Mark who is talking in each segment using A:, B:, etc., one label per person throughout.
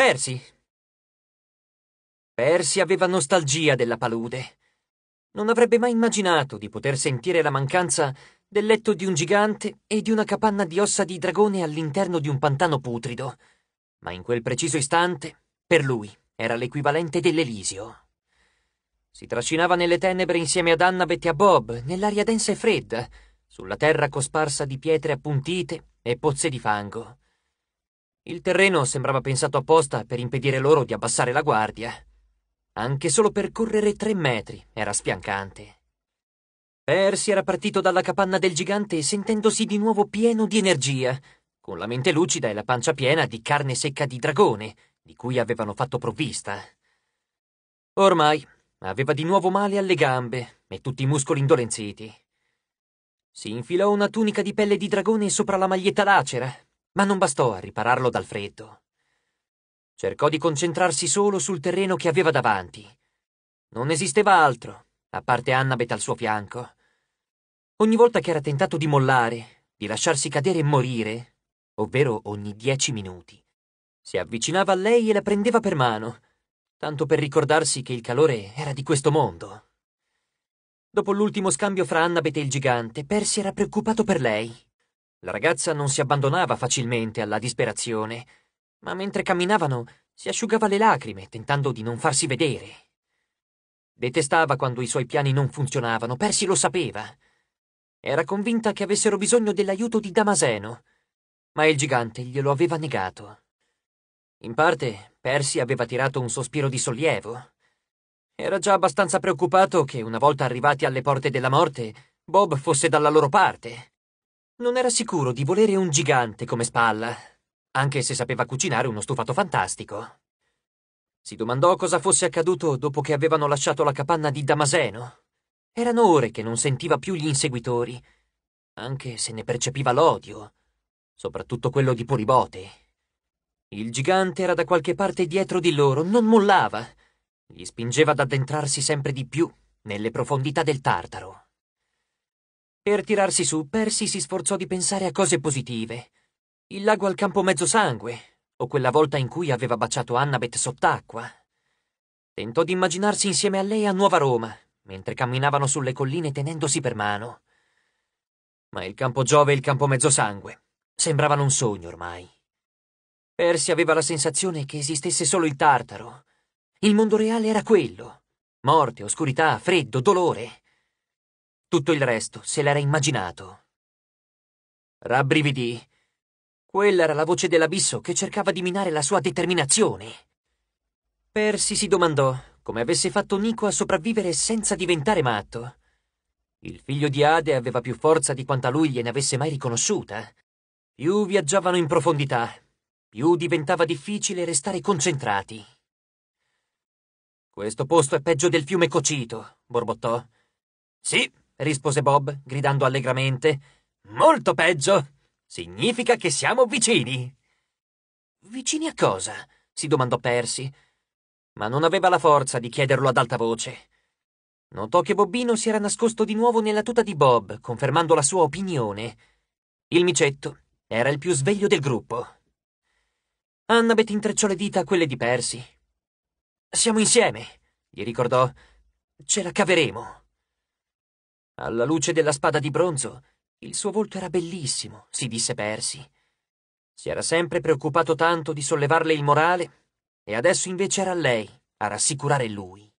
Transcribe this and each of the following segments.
A: Persi. Persi aveva nostalgia della palude. Non avrebbe mai immaginato di poter sentire la mancanza del letto di un gigante e di una capanna di ossa di dragone all'interno di un pantano putrido. Ma in quel preciso istante, per lui, era l'equivalente dell'Elisio. Si trascinava nelle tenebre insieme ad Annabeth e a Bob, nell'aria densa e fredda, sulla terra cosparsa di pietre appuntite e pozze di fango. Il terreno sembrava pensato apposta per impedire loro di abbassare la guardia. Anche solo percorrere tre metri era spiancante. Percy era partito dalla capanna del gigante sentendosi di nuovo pieno di energia, con la mente lucida e la pancia piena di carne secca di dragone, di cui avevano fatto provvista. Ormai aveva di nuovo male alle gambe e tutti i muscoli indolenziti. Si infilò una tunica di pelle di dragone sopra la maglietta lacera ma non bastò a ripararlo dal freddo. Cercò di concentrarsi solo sul terreno che aveva davanti. Non esisteva altro, a parte Annabeth al suo fianco. Ogni volta che era tentato di mollare, di lasciarsi cadere e morire, ovvero ogni dieci minuti, si avvicinava a lei e la prendeva per mano, tanto per ricordarsi che il calore era di questo mondo. Dopo l'ultimo scambio fra Annabeth e il gigante, Percy era preoccupato per lei la ragazza non si abbandonava facilmente alla disperazione, ma mentre camminavano si asciugava le lacrime, tentando di non farsi vedere. Detestava quando i suoi piani non funzionavano, Persi lo sapeva. Era convinta che avessero bisogno dell'aiuto di Damaseno, ma il gigante glielo aveva negato. In parte, Persi aveva tirato un sospiro di sollievo. Era già abbastanza preoccupato che, una volta arrivati alle porte della morte, Bob fosse dalla loro parte. Non era sicuro di volere un gigante come spalla, anche se sapeva cucinare uno stufato fantastico. Si domandò cosa fosse accaduto dopo che avevano lasciato la capanna di Damaseno. Erano ore che non sentiva più gli inseguitori, anche se ne percepiva l'odio, soprattutto quello di Polibote. Il gigante era da qualche parte dietro di loro, non mollava. Gli spingeva ad addentrarsi sempre di più nelle profondità del Tartaro. Per tirarsi su, Percy si sforzò di pensare a cose positive. Il lago al campo mezzosangue, o quella volta in cui aveva baciato Annabeth sott'acqua. Tentò di immaginarsi insieme a lei a Nuova Roma, mentre camminavano sulle colline tenendosi per mano. Ma il campo Giove e il campo mezzosangue sembravano un sogno ormai. Percy aveva la sensazione che esistesse solo il tartaro. Il mondo reale era quello. Morte, oscurità, freddo, dolore. Tutto il resto se l'era immaginato. Rabbrividì. Quella era la voce dell'abisso che cercava di minare la sua determinazione. Persi si domandò come avesse fatto Nico a sopravvivere senza diventare matto. Il figlio di Ade aveva più forza di quanta lui gliene avesse mai riconosciuta. Più viaggiavano in profondità, più diventava difficile restare concentrati. Questo posto è peggio del fiume Cocito, borbottò. Sì, rispose Bob, gridando allegramente. Molto peggio. Significa che siamo vicini. Vicini a cosa? si domandò Percy, ma non aveva la forza di chiederlo ad alta voce. Notò che Bobbino si era nascosto di nuovo nella tuta di Bob, confermando la sua opinione. Il micetto era il più sveglio del gruppo. Annabeth intrecciò le dita a quelle di Percy. Siamo insieme, gli ricordò. Ce la caveremo alla luce della spada di bronzo. Il suo volto era bellissimo, si disse Persi. Si era sempre preoccupato tanto di sollevarle il morale, e adesso invece era lei a rassicurare lui.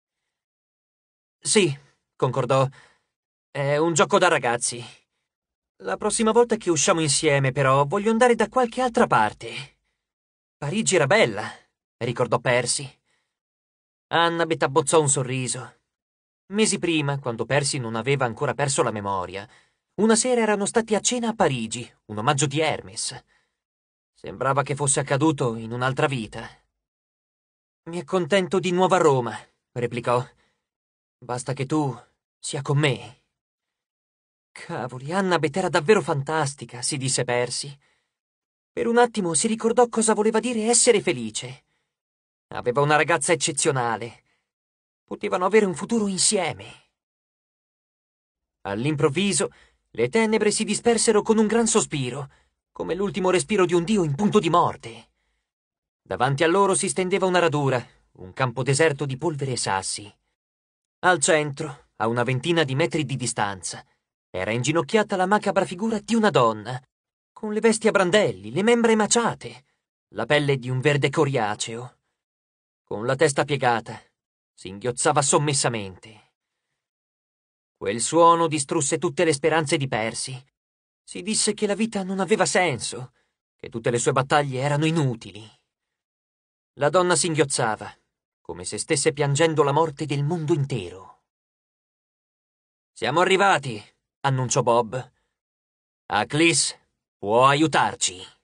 A: Sì, concordò. È un gioco da ragazzi. La prossima volta che usciamo insieme, però, voglio andare da qualche altra parte. Parigi era bella, ricordò Persi. Annabeth abbozzò un sorriso. Mesi prima, quando Percy non aveva ancora perso la memoria, una sera erano stati a cena a Parigi, un omaggio di Hermes. Sembrava che fosse accaduto in un'altra vita. Mi accontento di nuovo a Roma, replicò. Basta che tu sia con me. Cavoli, Annabeth era davvero fantastica, si disse Percy. Per un attimo si ricordò cosa voleva dire essere felice. Aveva una ragazza eccezionale potevano avere un futuro insieme. All'improvviso, le tenebre si dispersero con un gran sospiro, come l'ultimo respiro di un dio in punto di morte. Davanti a loro si stendeva una radura, un campo deserto di polvere e sassi. Al centro, a una ventina di metri di distanza, era inginocchiata la macabra figura di una donna, con le vesti a brandelli, le membra emaciate, la pelle di un verde coriaceo. Con la testa piegata, singhiozzava sommessamente. Quel suono distrusse tutte le speranze di Persi. Si disse che la vita non aveva senso, che tutte le sue battaglie erano inutili. La donna singhiozzava, come se stesse piangendo la morte del mondo intero. Siamo arrivati, annunciò Bob. Aclis può aiutarci.